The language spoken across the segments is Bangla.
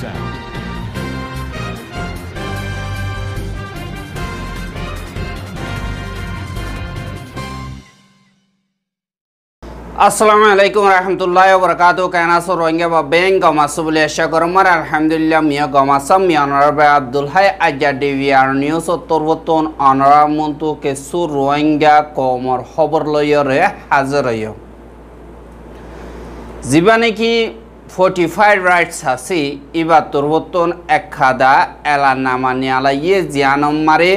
sound. আসসালামু আলাইকুম রহমতুল্লাহ বরকাত কায়নাস রোহিঙ্গা বা বেং গমাসু বলে আশা করমার আলহামদুলিল্লাহ মিয়া গমাসাম মিয়া অনারব আব্দুল হাই আজ্জা ডিভিআর নিউজ তরবতন অনারামন্তু কেসু রোহিঙ্গা কমর খবর লইয়রে হাজির হইয় যা নাকি ফোর্টিফাইড রাইটস হাসি ইবা তোরবতন একখাদা এলা নামানি আলাইয়ে জিয়ানম মারে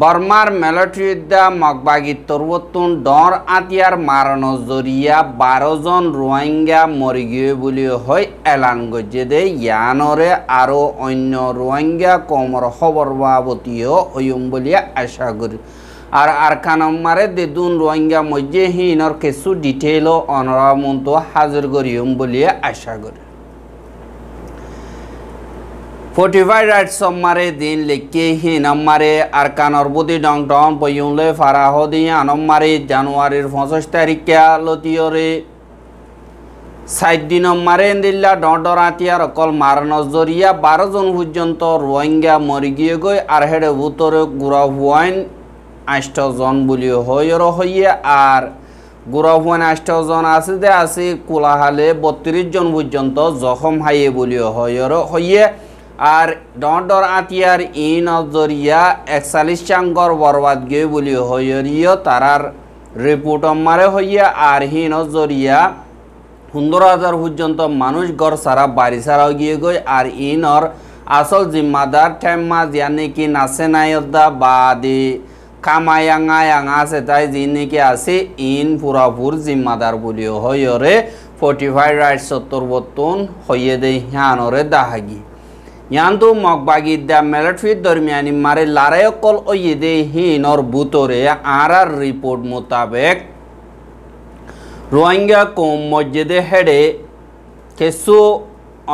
বর্মার মেলট্রিদা মগবাগি তোরবতন ডর আতিয়ার মারণ জরিয়া বারোজন রোহিঙ্গা গিয়ে বুলি হয় এলান গজ্জে দে ইয়ানরে আরও অন্য রোহিঙ্গা কমর খবর বাবতীয় হইম বলিয়া আশা করি আর আরকানম্মারে দেদুন রোহিঙ্গা মধ্যে হিনর কিছু ডিটেলও অনরামন্ত হাজির করিম বলিয়ে আশা করি ফর্টিফাই রাইট মারে দিন লেখে হিনাম্মারে আর কানর ডং ডং পয়ুলে ফারাহদি আনম আনম্মারে জানুয়ারির পঁচিশ তারিখে লতিয়রে সাত দিন মারে দিল্লা ডরাতিয়ার অকল মার নজরিয়া বারো জন পর্যন্ত রোহিঙ্গা মরি গিয়ে গই আর হেডে ভূতরে গুড়া হুয়াইন আষ্টজন বলি হইর হইয়ে আর গুড়াভুয়ান আষ্টজন আছে যে আছে কোলাহালে বত্রিশ জন পর্যন্ত জখম হাইয়ে বলি হইর হইয়ে আর ডর আতিয়ার ই নজরিয়া একচাল্লিশ চাঙ্গর বরবাদ গিয়ে বলি হইয় তারার রিপোর্ট মারে হইয়া আর হি নজরিয়া পনেরো হাজার পর্যন্ত মানুষ গড় সারা বাড়ি সারাও গিয়ে গই আর ইনর আসল জিম্মাদার ঠেম্মা জিয়া নাকি নাচে নাইদা বা দি কামায়াঙ্গায়াং আছে তাই যিনিকে আছে ইন পুরাপুর জিম্মাদার বলিও হয়রে ফর্টি ফাইভ রাইট সত্তর বর্তন হইয়ে দেই হ্যানরে দাহাগি ইয়ান তো মগবাগি দা মেলটফির দরমিয়ানি মারে লারাই অকল ওইয়ে দেই হিনর বুতরে আর আর রিপোর্ট মোতাবেক রোহিঙ্গা কম মসজিদে হেডে কেসু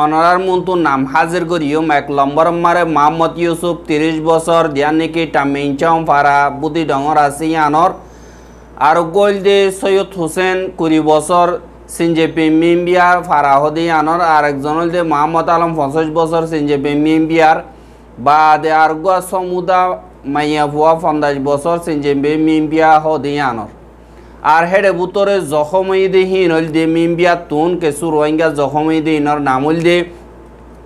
অনরার মন্তু নাম হাজির করিও এক লম্বর মারে মোহাম্মদ ইউসুফ তিরিশ বছর দিয়া নাকি টামিনচম ফারা বুদি ডর আসি আনর আর গোল দে সৈয়দ হুসেন কুড়ি বছর সিনজেপি মিম্বিয়ার ফারা হদি আনর আর একজন দে মোহাম্মদ আলম পঞ্চাশ বছর সিনজেপি মিম্বিয়ার বা দে আর সমুদা মাইয়া ফুয়া পঞ্চাশ বছর সিনজেপি মিম্বিয়া হদি আনর আর হেডে বুতরে জখমই দে হিন দে মিম্বিয়া তুন কেসু রোহিঙ্গা জখমই দে নাম হল দে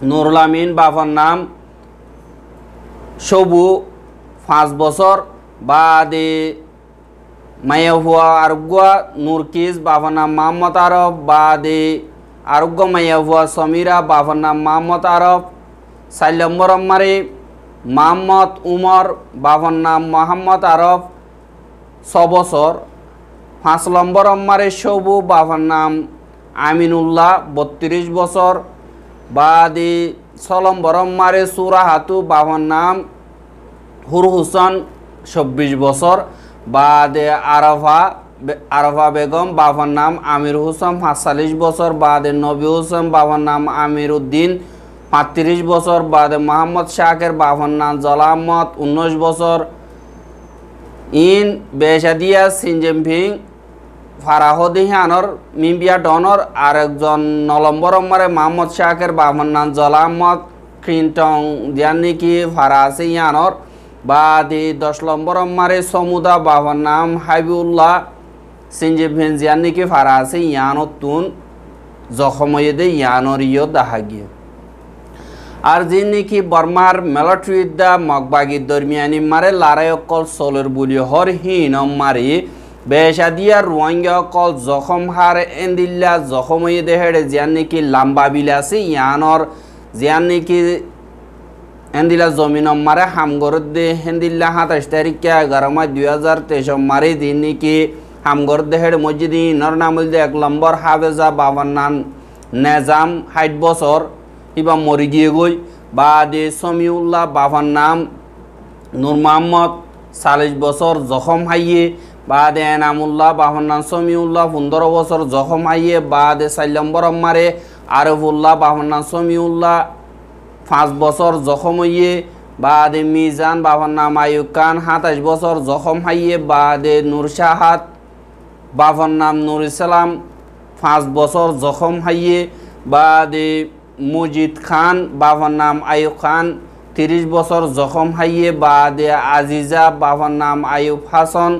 নুরুলামিন বাফার নাম সবু পাঁচ বছর বা দে মায়া হুয়া আরগুয়া নুরকিস বাফার নাম মোহাম্মদ আরব বা দে আরোগ্য মায়া হুয়া সমীরা বাফার নাম মোহাম্মদ আরব সাইলম্বরম্মারে মোহাম্মদ উমর বাবার নাম মোহাম্মদ আরব ছ বছর পাঁচ নম্বর আম্মারে সবু বাবার নাম আমিনুল্লাহ বত্রিশ বছর বাদি ছ নম্বর আম্মারে সুরাহাতু বাবার নাম হুর হুসন চব্বিশ বছর বাদে আরফা আরফা বেগম বাবার নাম আমির হুসন পাঁচচাল্লিশ বছর বাদে নবী হোসেন বাবার নাম আমির উদ্দিন পঁয়ত্রিশ বছর বাদে মোহাম্মদ শাহের বাবার নাম জলামত উনিশ বছর ইন বেশাদিয়া সিনজেমফিং ফারাহদিহানর মিম্বিয়া ডনর আরেকজন নলম্বরম্বরে মাহমদ শাহের বাহন নাম জলা ক্রিন্টং দিয়ানিকি ফারাসিয়ানর বা দি দশ নম্বরম্মারে সমুদা বাহন নাম হাবিউল্লাহ ভিন জিয়ানিকি ফারাসি ইয়ানতুন জখময়েদে ইয়ানরিও দাহাগিয়ে আর যিনিকি বর্মার মেলট্রিদা মগবাগি দরমিয়ানি মারে লারায়কল সোলের বুলি হর হীন মারি বেশাদিয়ার রোহিঙ্গাসকল জখম হার এন্দিল্লা জখমই দেহের জিয়ান নেকি লাম্বা বিল আছে ইয়ানর জিয়ান নেকি এন্দিলা জমিন মারে হামগর দে হেন্দিল্লা সাতাইশ তারিখে গরমা দুই হাজার তেইশ মারে দিন নেকি হামগর দেহের মসজিদ ইনর নামল দে এক নম্বর হাবেজা বাবার নাম নেজাম ষাট বছর কিবা মরি গিয়ে গই বা দে সমিউল্লাহ বাবার নাম নূর মোহাম্মদ চাল্লিশ বছর জখম হাইয়ে বাদে এনামুল্লাহ বাহন্নান সমিউল্লাহ পনেরো বছর জখম হাইয়ে বাদে সাল্লম্বরম মারে আরফুল্লাহ বাহন্নান সমিউল্লাহ পাঁচ বছর জখম হইয়ে বাদে মিজান নাম আয়ু খান সাতাইশ বছর জখম হাইয়ে বাদে নুরশাহাত বাবার নাম নুর ইসলাম পাঁচ বছর জখম হাইয়ে বাদে মজিদ খান বাবার নাম আয়ু খান তিরিশ বছর জখম হাইয়ে বাদ আজিজা বাবার নাম আয়ুব হাসন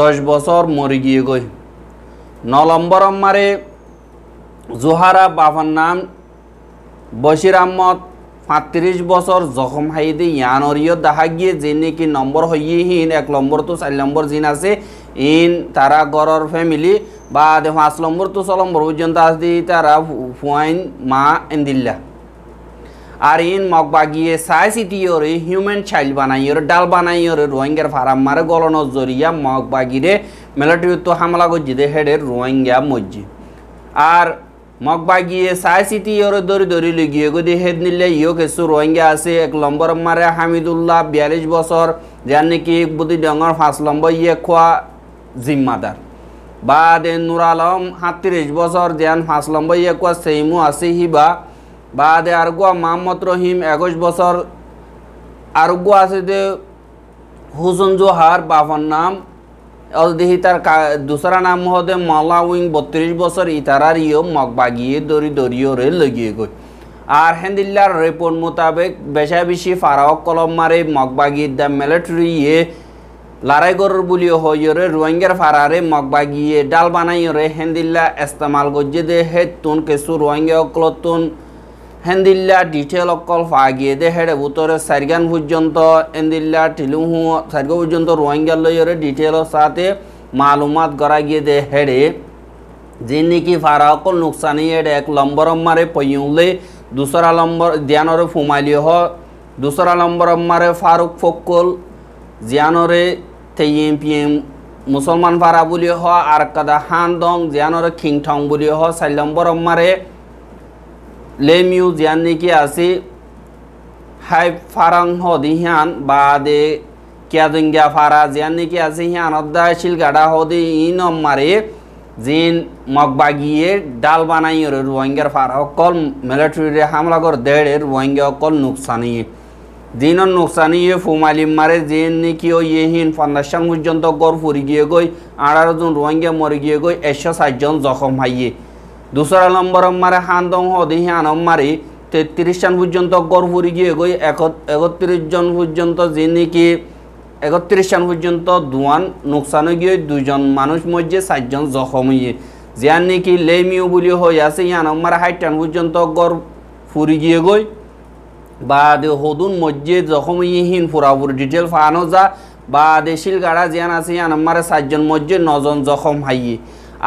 দশ বছর মরে গিয়ে গই নলম্বরম মারে জোহারা বাবার নাম বশির আহমদ পাঁত্রিশ বছর জখম হাইদে ইয়ানরিয় দেখা গিয়ে যে নাকি নম্বর হইয়ে হিন এক নম্বর তো চার নম্বর জিন আছে ইন তারা গরর ফ্যামিলি বা পাঁচ নম্বর তো ছ নম্বর পর্যন্ত আসদি তারা ফুয়াইন মা এন্দিল্লা আর ইন মগ বাগিয়ে সাই সিটিওরে হিউম্যান চাইল্ড বানাইয়র ডাল বানাইয়রে রোহিঙ্গার ফারাম্মারে গলন জরিয়া মগ বাগিরে মিলিটারি তো হামলা দে হেডের রোহিঙ্গা মজ্জি আর মগ বাগিয়ে সাই সিটিওরে দরি দরি লগিয়ে গদি হেড নিলে ইও কিছু রোহিঙ্গা আছে এক নম্বর মারে হামিদুল্লাহ বিয়াল্লিশ বছর যার নাকি বুদ্ধি ডঙর পাঁচ লম্ব ইয়ে খোয়া জিম্মাদার বাদে নুর আলম সাতত্রিশ বছর যেন পাঁচ লম্ব ইয়ে কোয়া সেইমু আছে হিবা বাদে আরগুয়া মোহাম্মদ রহিম একুশ বছর আরগুয়া আছে যে হুসন জোহার বাবার নাম অলদিহি তার দুসরা নাম হতে মলা উইং বত্রিশ বছর ইতারার ইয় মগ বাগিয়ে দরি দরিও রে লগিয়ে গই আর হেন্দিল্লার রেপোর্ট মোতাবেক বেশা বেশি ফারাওক কলম মারে মগ বাগিয়ে দ্য মিলিটারি ইয়ে বলিও বুলিও রে রোহিঙ্গার ফারারে মগ বাগিয়ে ডাল বানাই রে হেন্দিল্লা ইস্তেমাল গজ্জে দে হে তুন কেসু রোহিঙ্গা অকলতুন হেন্দিল্লা ডিটেল অকল ফাগিয়ে দে হেড়ে ভুতরে সারগান পর্যন্ত এন্দিল্লা টিলুহু সারগ পর্যন্ত রোহিঙ্গা লইরে ডিটেলর সাথে মালুমাত করা গিয়ে দে হেড়ে যে নাকি ফারা অকল নুকসানি হেড়ে এক লম্বর মারে পইউলে দুসরা লম্বর দিয়ানরে ফুমাইলি হ দুসরা লম্বর মারে ফারুক ফকল জিয়ানরে তেইম পিএম মুসলমান ফারা বুলি হ আর কাদা হান দং জিয়ানরে ঠং বুলি হ চার লম্বর মারে লেমিউজ यानी আছে হাই हाई হদি হিয়ান বা দে बाद ফারা জিয়ান फाराज আছে হিয়ান आसी গাড়া হদি शिल মারে জিন दी इन জিন মগবাগিয়ে ডাল বানাই রোহিঙ্গার ফার অকল মিলিটারি হামলা কর দেড় রোহিঙ্গা অকল নুকসানি জিন নুকসানিয়ে ফুমালি মারে জিন নিকি ও ইয়েহীন পঞ্চাশ পর্যন্ত গড় ফুরি গিয়ে গই আড়ারো জন রোহিঙ্গা মরে গিয়ে গই একশো জন জখম হাইয়ে দুসরা নম্বর মারে হান্দং হদি হানম মারি তেত্রিশ জন পর্যন্ত গড়পুরি গিয়ে গই একত্রিশ জন পর্যন্ত যে নাকি একত্রিশ জন পর্যন্ত দুয়ান নোকসান গিয়ে দুজন মানুষ মধ্যে চারজন জখম হইয়ে জিয়ান নাকি লেমিও বলি হয়ে আছে ইয়ান আমার হাইটান পর্যন্ত গড় ফুরি গিয়ে গই বা দে হদুন মধ্যে জখম ইহিন ফুরাফুর ডিটেল ফানো যা বা দে শিলগাড়া জিয়ান আছে ইয়ান মারে চারজন মধ্যে নজন জখম হাইয়ে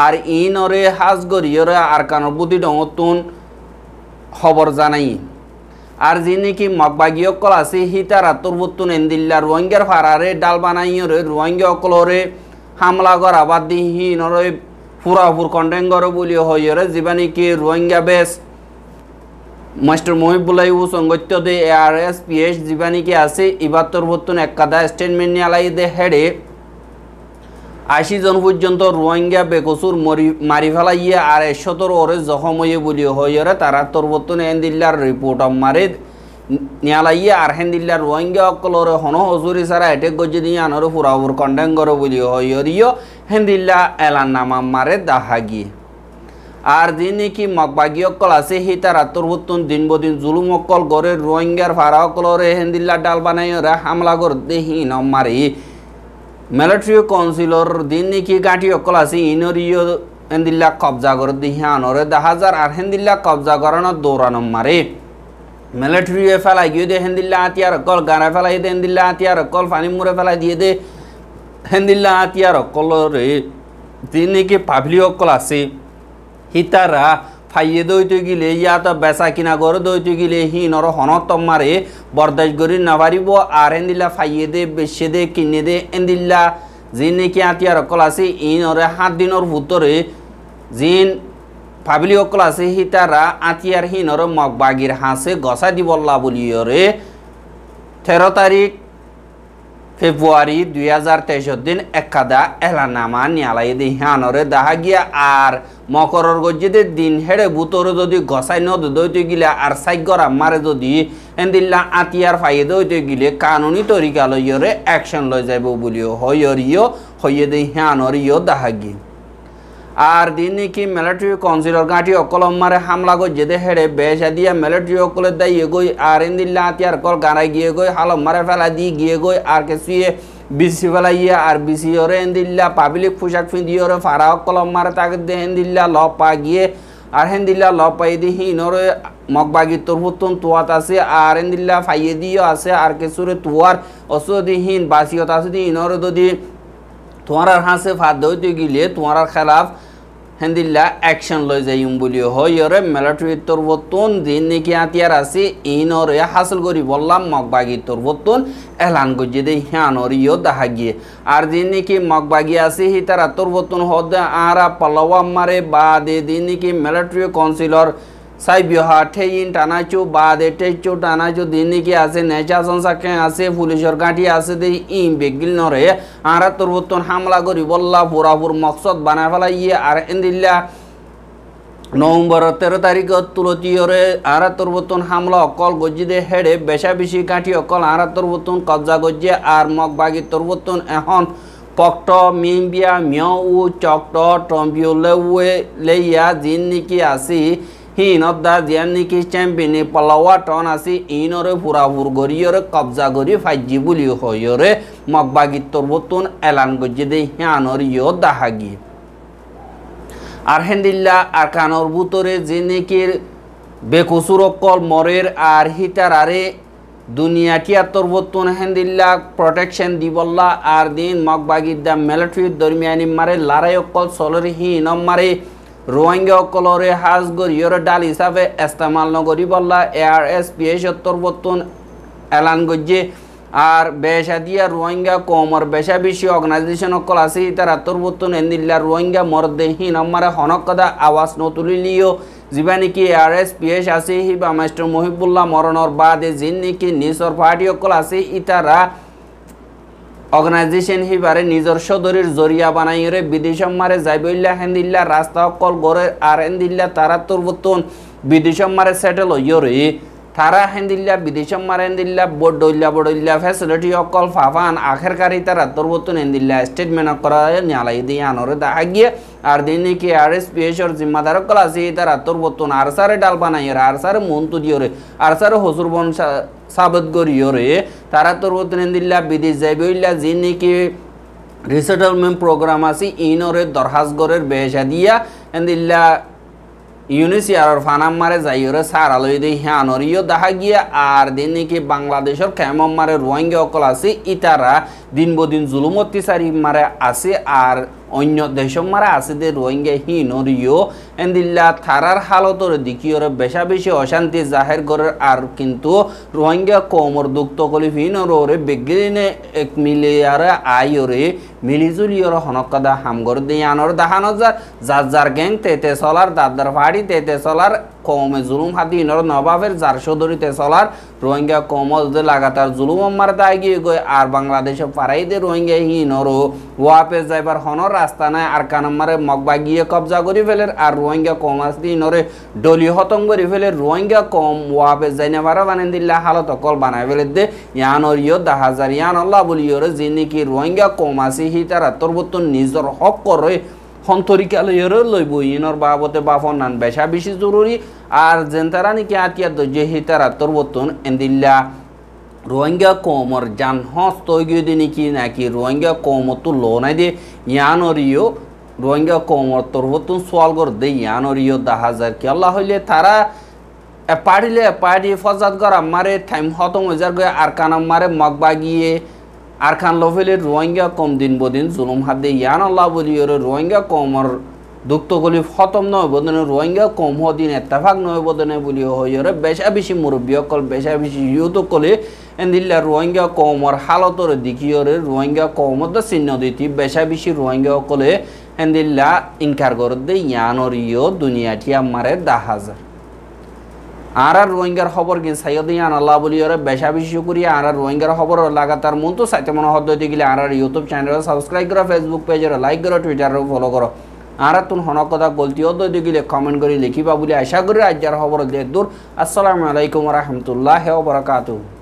আর ওরে হাজ ওরে আর কানোর বুদ্ধি ডঙতুন খবর জানাই আর যি নাকি মগবাগীয় অকল আছে সি তারা তরবুতুন এন্দিল্লা রোহিঙ্গার ফারারে ডাল ওরে রোহিঙ্গা ওরে হামলা করা বাদ দি হিনরে ফুরাফুর কন্ডেঙ্গর বলি ওরে যা নাকি রোহিঙ্গা বেশ মাস্টার ও সঙ্গত্য দে A R S P S যা নাকি আছে বুতুন এক একাদা স্টেটমেন্ট নিয়ে আলাই দে হেডে আশি জন পর্যন্ত রোহিঙ্গা বেকসুর মারি ইয়ে আর একশতর ওরে জখম হয়ে বলি হইরে তারা তরবর্তন হেন্দিল্লার রিপোর্ট মারে ইয়ে আর হেন্দিল্লার রোহিঙ্গা অকলরে হন হজুরি সারা এটেক গজি দিয়ে আনর ফুরাবুর কন্ডেন গর বলি হইরিও হেন্দিল্লা এলান নামা মারে দাহাগি আর দিনে নাকি মকবাগি অকল আছে সেই তার তরবর্তন দিন বদিন জুলুম অকল গড়ে রোহিঙ্গার ফারা অকলরে হেন্দিল্লা ডাল বানাই হামলা গর দেহি নমারি military councilor diniki gati okolasi inoriyo endilla qabza gor dihanore da hazar ar hendilla qabza gorana dorano mare military fela giyo de hendilla atiyar kol gana fela de hendilla atiyar kol fani mure fela diye de hendilla atiyar kolore diniki pavliyo kolasi hitara ফাইয়ে দইতে গিলে ইয়াত বেচা কিনা গড়ে দইতে গিলে হি নর হনত মারে বরদাস গরি না পারিব আর এন্দিল্লা ফাইয়ে দে বেশে দে কিনে দে এন্দিল্লা জিন নাকি আতিয়ার অকল আছে নরে সাত দিনের ভূতরে জিন ফাবলি অকল আছে সি তারা আতিয়ার হিনরে মগ বাগির হাসে গসা দিবল্লা বলিয়রে তেরো তারিখ ফেব্রুয়ারি দুই হাজার তেইশের দিন একাদা এলানামা নিয়ালাই দি হানরে দাহা গিয়া আর মকরর গজ্জিতে দিন হেড়ে বুতরে যদি গসাই নদ দৈতে গিলে আর সাইগর মারে যদি এন্দিল্লা আতিয়ার ফাইয়ে দৈতে গিলে কানুনি তরিকা লইয়রে অ্যাকশন লই যাইব বলিও হইয়রিও হইয়ে দি হানরিও দাহা গিয়ে আর দিনিকি মিলিটারি কাউন্সিলর গাঁটি অকলম্মারে হামলা গই যেতে হেড়ে বেসা দিয়া মিলিটারি অকলের দাই গই আর ইন্দিল্লা হাতিয়ার কল গানায় গিয়ে গই হালম্মারে ফেলা দিয়ে গিয়ে গই আর কেসুয়ে বিসি ফেলাইয়া আর বিসি ওরে এন্দিল্লা পাবলিক পোশাক ফিন্দি ওরে ফারা অকলম্মারে তাকে দিয়ে এন্দিল্লা ল পা গিয়ে আর হেন্দিল্লা ল পাই দি হিন ওরে মগবাগি তরভুতন তোয়াত আছে আর এন্দিল্লা ফাইয়ে দিও আছে আর কেসুরে তোয়ার অসদি হিন বাসিয়ত আছে দি ইনরে যদি তোমার হাসে ফাদ দইতে গিলে তোমার খেলাফ হেন্দিল্লা অ্যাকশন লই যাইম বলি হইরে মেলাটুই তোর বতুন দিন নাকি আতিয়ার আছে ইনরে হাসল করি বললাম মগবাগি তোর বতুন এলান গজে দে হ্যানর ইয় দাহা গিয়ে আর দিন নাকি মগবাগি আছে হি তারা তোর বতুন হদ আরা পালাওয়া মারে বা দে দিন নাকি মেলাটুই কাউন্সিলর সাইবিহা ঠেইন টানাইছো বাদে টেইচো টানাইছো দিনে কি আছে নেচা সংসাকে আছে পুলিশের গাঁটি আছে দে ইন বেগিল নরে আরা তোর হামলা করি বল্লা পুরাপুর মকসদ বানায় ফেলাইয়ে আর দিল্লা নভেম্বর তেরো তারিখ তুলতীয়রে আরাত্তর বতন হামলা অকল গজ্জিদে হেড়ে বেশা বেশি কাঠি অকল আরাত্তর বতন কবজা গজ্জে আর মগ বাগি তরবতন এখন পক্ট মিম্বিয়া মিয় উ চক্ট টম্বিউলে উয়ে লেইয়া জিন নিকি আসি হিন দা জিয়ানি খ্রিস্টান বিনি পলাওয়া টন আছে ইনরে পুরাপুর গরিয়রে কবজা গরি ফাইজি বুলি হইরে মগবাগিত্তর বতুন এলান গজি দে হিয়ানর ইয় দাহাগি আর হেন্দিল্লা আর কানর বুতরে যে নেকির বেকসুরকল মরের আর হিতার আরে দুনিয়া টিয়াত্তর বতন হেন্দিল্লা প্রোটেকশন দিবল্লা আর দিন মগবাগি দা মিলিটারি দরমিয়ানি মারে লারাই অকল সলর হিন মারে ৰোহিংগসকলৰে সাজগৰিয়ৰ ডাল হিচাপে ইস্তেমাল নগৰী বল্লা এ আৰ এছ পি এ সত্তৰবৰ্তন এলান গজ্জে আর বেসা দিয়া রোহিঙ্গা কমর বেসা বিশ্ব অর্গানাইজেশন সকল আছে তারা তরবর্তন এন্দিল্লা রোহিঙ্গা মরদেহীন অম্মারে হনকদা আওয়াজ নতুলিলিও যিবা নেকি আর এস পি এস আছে বা মাস্টার মহিবুল্লাহ মরণর বাদে যিন নেকি নিজৰ পার্টি আছে ইতারা অর্গানাইজেশন হিবারে নিজর সদরির জরিয়া বানাইরে মারে জাইবুল্লাহ হেন্দিল্লা রাস্তা অকল গড়ের আর হেন্দিল্লা তারা তুর্বতন মারে সেটেল ইয়রে তারা হেন্দিল্লা বিদেশম মারেন্দিল্লা বডইল্লা বডইল্লা ফেসিলিটি অকল ফাফান আখের কারি তারা তরবতুন হেন্দিল্লা স্টেটমেন্ট করা নিয়ালাই দিয়ে আনরে দেখা গিয়ে আর দিনে কি আর এস পি এসর জিম্মাদার কল আছে তারা তরবতুন আর সারে ডাল বানাই আর সারে মন তুলিয়রে আর সারে হসুর বন সাবত গরিয়রে তারা তরবতুন হেন্দিল্লা বিদেশ ইল্লা যে নাকি রিসেটলমেন্ট প্রোগ্রাম আছে ইনরে দরহাসগরের বেহেসা দিয়া হেন্দিল্লা ইউনিস ইয়ারর ফানাম্মারে যাইয়রে সার আলোই দেই হ্যানর ইয় দেখা গিয়া আর দিন নাকি বাংলাদেশের খেমম্মারে রোহিঙ্গা অকল আছে ইতারা দিন বদিন জুলুম অত্যাচারী মারে আছে আর অন্য মারা আছে যে হি রোহিঙ্গাহীনরিও এন্দিল্লা থারার হালতর দ্বিতীয় বেশা বেশি অশান্তি জাহের করে আর কিন্তু রোহিঙ্গা কমর দুঃখ কলিফিনরে বেগলিনে এক মিলিয়ারে আইরে মিলিজুলিয়র হনকদা হামগর দিয়ানোর দাহানজার যার যার গ্যাং তেতে চলার দাদার ফাড়ি তেতে চলার কমে জুলুম হাতি ইনর নবাবের যার সদরিতে চলার রোহিঙ্গা কৌমদের লাগাতার জুলুম আমার দাগিয়ে গই আর বাংলাদেশে পারাই দে রোহিঙ্গা হি নরো ওয়াপে যাইবার হনর রাস্তা নাই আর কানাম্মারে মগবা গিয়ে কবজা করি ফেলের আর রোহিঙ্গা কম দি নরে ডলি হতম করে ফেলে রোহিঙ্গা কম ওয়াপে যাই না পারা বানাই দিল্লা হালত অকল বানাই ফেলে দে ইয়ানর ইয় হাজার ইয়ান আল্লাহ বলিয়র যিনি কি রোহিঙ্গা আসি হি তারা তোর নিজর হক করে হন্তরিকাল লই বই ইনর বাবতে বাফন নান বেশা বেশি জরুরি আর জেনতারা নাকি আতিয়ার দৈর্য হিতারা তরবতন এন্দিল্লা রোহিঙ্গা কমর যান হস্তগীয় দিয়ে নাকি নাকি রোহিঙ্গা কমত তো লোনাই দে ইয়ানরিও রোহিঙ্গা কমর তরবতন সোয়ালগর দে ইয়ানরিও দাহাজার কি আল্লাহ হইলে তারা পাড়িলে পাড়ি ফজাত গর মারে টাইম হতম হয়ে যার গয়ে আর কানাম মারে মগবা গিয়ে আর খান লফেলের রোহিঙ্গা কম দিন বদিন জুলুম হাদে ইয়ান আল্লাহ বলিয়র রোহিঙ্গা কমর দুক্তগুলি খতম নয় বদনে রোহিঙ্গা কম হদিন এত্তাফাক নয় বদনে বলি হইরে বেশা বেশি মুরব্বী অকল বেশা বেশি এন এন্দিল্লা রোহিঙ্গা কমর হালতর দিকিয়রে রোহিঙ্গা কমত চিহ্ন দিতি বেশা বেশি রোহিঙ্গা অকলে এন্দিল্লা ইনকার করতে ইয়ানর ইয় দুনিয়াটি আমারে দা হাজার আর আর রোহিঙ্গার খবর কি সাইয়দিয়ান আল্লাহ বলিয়রে বেশা বেশি করি আর আর রোহিঙ্গার খবর লাগাতার মন তো সাইতে মনে হদ হইতে গেলে আর আর ইউটিউব চ্যানেল সাবস্ক্রাইব করো ফেসবুক পেজের লাইক করো টুইটারও ফলো করো আর তুন হন কথা গলতি হদ হইতে গেলে কমেন্ট করে লিখিবা বলে আশা করি আজ্যার খবর দে দূর আসসালামু আলাইকুম রহমতুল্লাহ বরকাতু